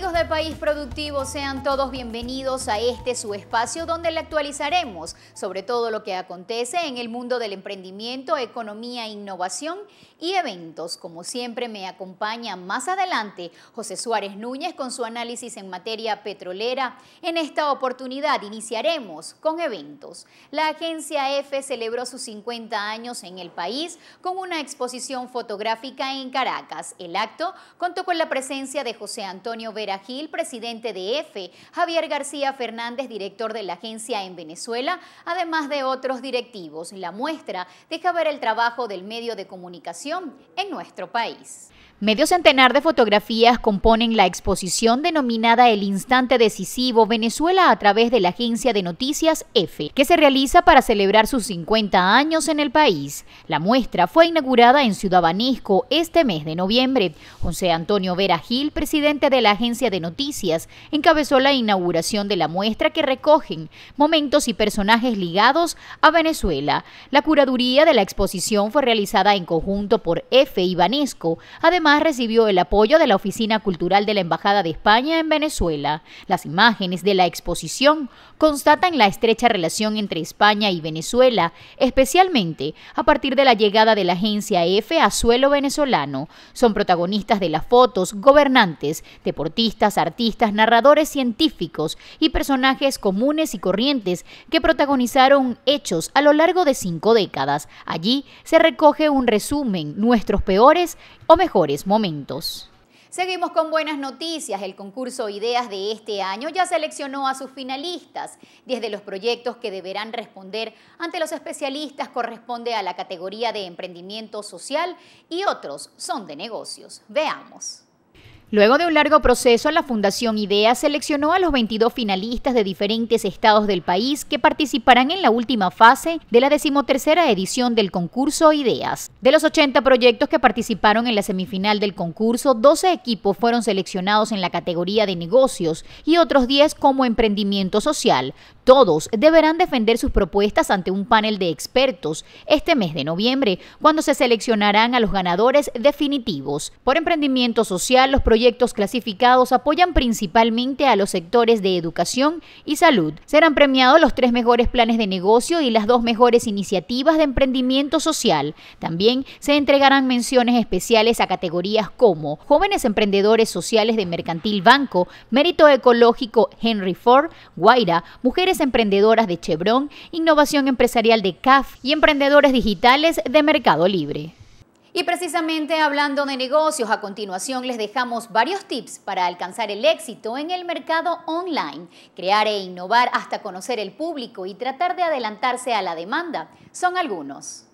amigos de País Productivo, sean todos bienvenidos a este su espacio donde le actualizaremos sobre todo lo que acontece en el mundo del emprendimiento, economía, innovación y eventos. Como siempre me acompaña más adelante José Suárez Núñez con su análisis en materia petrolera. En esta oportunidad iniciaremos con eventos. La agencia EFE celebró sus 50 años en el país con una exposición fotográfica en Caracas. El acto contó con la presencia de José Antonio Vera Gil, presidente de EFE, Javier García Fernández, director de la agencia en Venezuela, además de otros directivos. La muestra deja ver el trabajo del medio de comunicación en nuestro país. Medio centenar de fotografías componen la exposición denominada El Instante Decisivo Venezuela a través de la agencia de noticias EFE, que se realiza para celebrar sus 50 años en el país. La muestra fue inaugurada en Ciudad Banisco este mes de noviembre. José Antonio Vera Gil, presidente de la agencia de noticias, encabezó la inauguración de la muestra que recogen momentos y personajes ligados a Venezuela. La curaduría de la exposición fue realizada en conjunto por EFE y Vanesco, Además, recibió el apoyo de la Oficina Cultural de la Embajada de España en Venezuela. Las imágenes de la exposición constatan la estrecha relación entre España y Venezuela, especialmente a partir de la llegada de la agencia EFE a suelo venezolano. Son protagonistas de las fotos gobernantes, deportistas, artistas, narradores científicos y personajes comunes y corrientes que protagonizaron hechos a lo largo de cinco décadas. Allí se recoge un resumen, nuestros peores o mejores momentos. Seguimos con buenas noticias. El concurso Ideas de este año ya seleccionó a sus finalistas. Desde los proyectos que deberán responder ante los especialistas corresponde a la categoría de emprendimiento social y otros son de negocios. Veamos. Luego de un largo proceso, la Fundación Ideas seleccionó a los 22 finalistas de diferentes estados del país que participarán en la última fase de la decimotercera edición del concurso IDEAS. De los 80 proyectos que participaron en la semifinal del concurso, 12 equipos fueron seleccionados en la categoría de negocios y otros 10 como emprendimiento social. Todos deberán defender sus propuestas ante un panel de expertos este mes de noviembre, cuando se seleccionarán a los ganadores definitivos. Por emprendimiento social, los proyectos proyectos clasificados apoyan principalmente a los sectores de educación y salud. Serán premiados los tres mejores planes de negocio y las dos mejores iniciativas de emprendimiento social. También se entregarán menciones especiales a categorías como Jóvenes Emprendedores Sociales de Mercantil Banco, Mérito Ecológico Henry Ford, Guaira, Mujeres Emprendedoras de Chevron, Innovación Empresarial de CAF y Emprendedores Digitales de Mercado Libre. Y precisamente hablando de negocios, a continuación les dejamos varios tips para alcanzar el éxito en el mercado online. Crear e innovar hasta conocer el público y tratar de adelantarse a la demanda son algunos.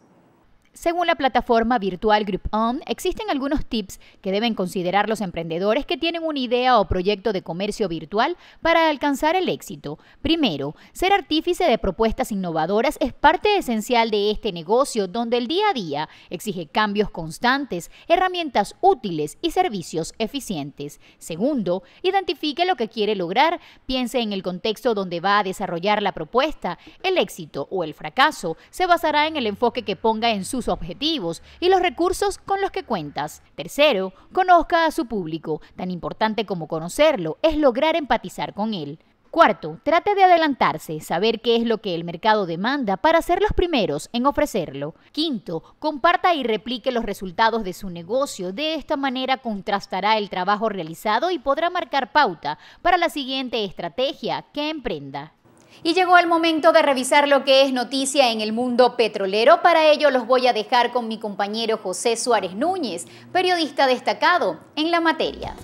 Según la plataforma virtual GroupOn, existen algunos tips que deben considerar los emprendedores que tienen una idea o proyecto de comercio virtual para alcanzar el éxito. Primero, ser artífice de propuestas innovadoras es parte esencial de este negocio donde el día a día exige cambios constantes, herramientas útiles y servicios eficientes. Segundo, identifique lo que quiere lograr, piense en el contexto donde va a desarrollar la propuesta. El éxito o el fracaso se basará en el enfoque que ponga en sus objetivos y los recursos con los que cuentas. Tercero, conozca a su público. Tan importante como conocerlo es lograr empatizar con él. Cuarto, trate de adelantarse, saber qué es lo que el mercado demanda para ser los primeros en ofrecerlo. Quinto, comparta y replique los resultados de su negocio. De esta manera contrastará el trabajo realizado y podrá marcar pauta para la siguiente estrategia que emprenda. Y llegó el momento de revisar lo que es noticia en el mundo petrolero. Para ello los voy a dejar con mi compañero José Suárez Núñez, periodista destacado en la materia.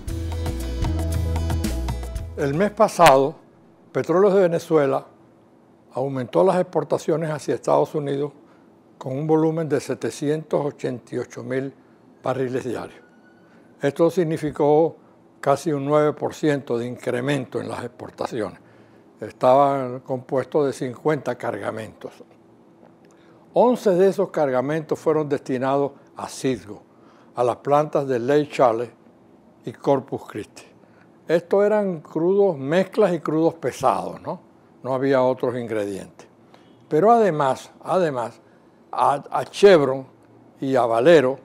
El mes pasado, Petróleos de Venezuela aumentó las exportaciones hacia Estados Unidos con un volumen de 788 mil barriles diarios. Esto significó casi un 9% de incremento en las exportaciones estaban compuestos de 50 cargamentos. 11 de esos cargamentos fueron destinados a Cisgo, a las plantas de Ley Charles y Corpus Christi. Estos eran crudos, mezclas y crudos pesados, ¿no? No había otros ingredientes. Pero además, además, a, Chevron y a Valero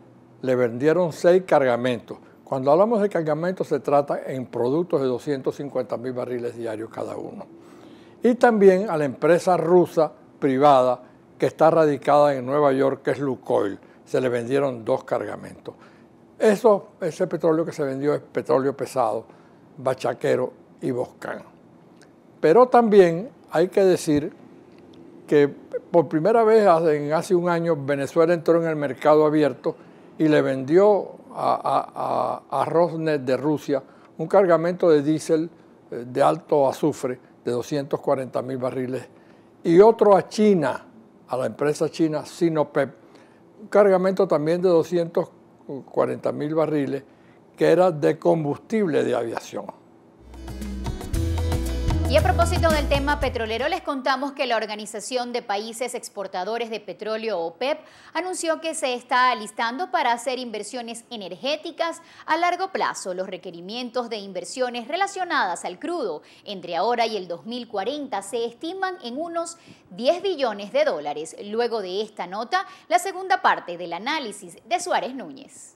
le vendieron seis cargamentos. Cuando hablamos de cargamentos se trata en productos de 250 mil barriles diarios cada uno y también a la empresa rusa privada que está radicada en Nueva York, que es Lukoil. Se le vendieron dos cargamentos. Eso, ese petróleo que se vendió es petróleo pesado, bachaquero y boscán. Pero también hay que decir que por primera vez en hace un año Venezuela entró en el mercado abierto y le vendió a, a, de Rusia un cargamento de diésel eh, de alto azufre de 240 mil barriles y otro a China, a la empresa china Sinopep, un cargamento también de 240 mil barriles que era de combustible de aviación. Y a propósito del tema petrolero, les contamos que la Organización de Países Exportadores de Petróleo, OPEP, e anunció que se está alistando para hacer inversiones energéticas a largo plazo. Los requerimientos de inversiones relacionadas al crudo entre ahora y el 2040 se estiman en unos 10 billones de dólares. Luego de esta nota, la segunda parte del análisis de Suárez Núñez.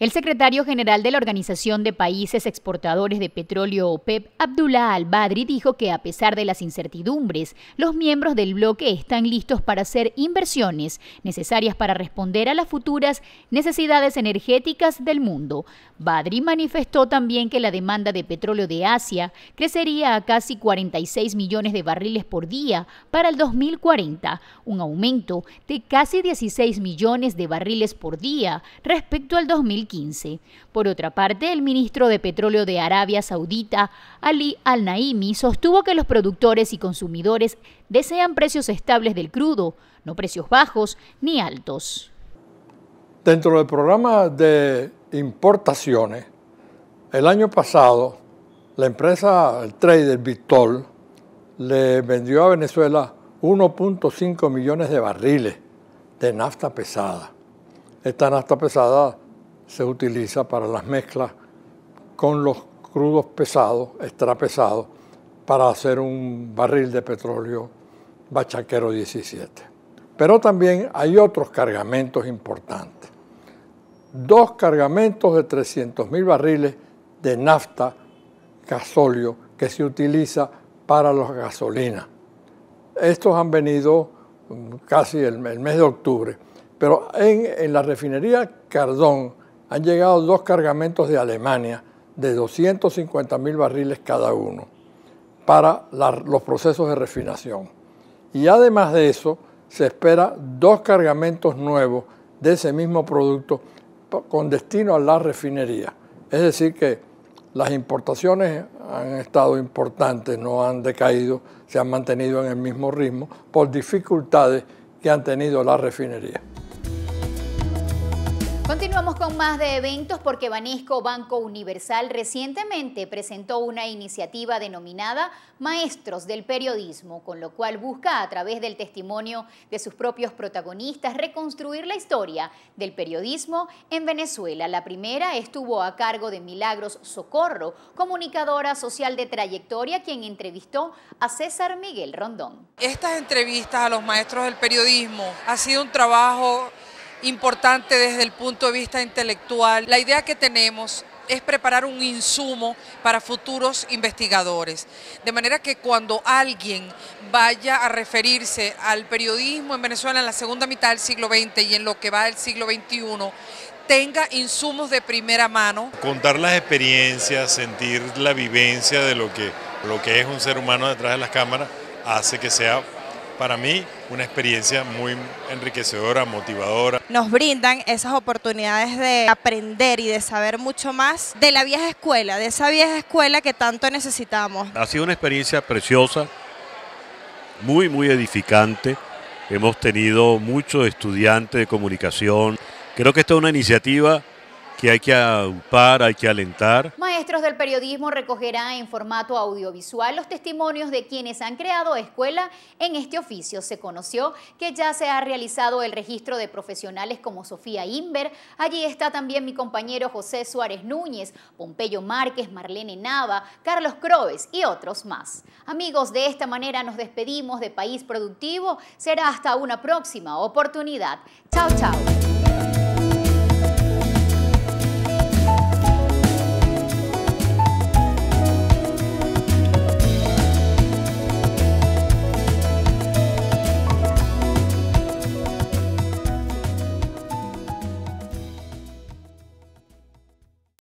El secretario general de la Organización de Países Exportadores de Petróleo OPEP, e Abdullah Al-Badri, dijo que a pesar de las incertidumbres, los miembros del bloque están listos para hacer inversiones necesarias para responder a las futuras necesidades energéticas del mundo. Badri manifestó también que la demanda de petróleo de Asia crecería a casi 46 millones de barriles por día para el 2040, un aumento de casi 16 millones de barriles por día respecto al 2020. Por otra parte, el ministro de Petróleo de Arabia Saudita, Ali Al-Naimi, sostuvo que los productores y consumidores desean precios estables del crudo, no precios bajos ni altos. Dentro del programa de importaciones, el año pasado, la empresa, el trader Vitol, le vendió a Venezuela 1.5 millones de barriles de nafta pesada. Esta nafta pesada se utiliza para las mezclas con los crudos pesados, extrapesados, para hacer un barril de petróleo bachaquero 17. Pero también hay otros cargamentos importantes. Dos cargamentos de 300.000 barriles de nafta gasóleo que se utiliza para las gasolinas. Estos han venido mm, casi el, mes de octubre, pero en la refinería Cardón, han llegado dos cargamentos de Alemania de 250 mil barriles cada uno para los procesos de refinación. Y además de eso, se espera dos cargamentos nuevos de ese mismo producto con destino a la refinería. Es decir, que las importaciones han estado importantes, no han decaído, se han mantenido en el mismo ritmo por dificultades que han tenido la refinería. Continuamos con más de eventos porque Banesco Banco Universal recientemente presentó una iniciativa denominada Maestros del Periodismo, con lo cual busca a través del testimonio de sus propios protagonistas reconstruir la historia del periodismo en Venezuela. La primera estuvo a cargo de Milagros Socorro, comunicadora social de trayectoria, quien entrevistó a César Miguel Rondón. Estas entrevistas a los maestros del periodismo ha sido un trabajo importante desde el punto de vista intelectual. La idea que tenemos es preparar un insumo para futuros investigadores. De manera que cuando alguien vaya a referirse al periodismo en Venezuela en la segunda mitad del siglo XX y en lo que va del siglo XXI, tenga insumos de primera mano. Contar las experiencias, sentir la vivencia de lo que, lo que es un ser humano detrás de las cámaras, hace que sea para mí una experiencia muy enriquecedora, motivadora. Nos brindan esas oportunidades de aprender y de saber mucho más de la vieja escuela, de esa vieja escuela que tanto necesitamos. Ha sido una experiencia preciosa, muy, muy edificante. Hemos tenido muchos estudiantes de comunicación. Creo que esta es una iniciativa que hay que aupar, hay que alentar. Maestros del Periodismo recogerá en formato audiovisual los testimonios de quienes han creado escuela en este oficio. Se conoció que ya se ha realizado el registro de profesionales como Sofía Imber. Allí está también mi compañero José Suárez Núñez, Pompeyo Márquez, Marlene Nava, Carlos Croes y otros más. Amigos, de esta manera nos despedimos de País Productivo. Será hasta una próxima oportunidad. Chao, chao.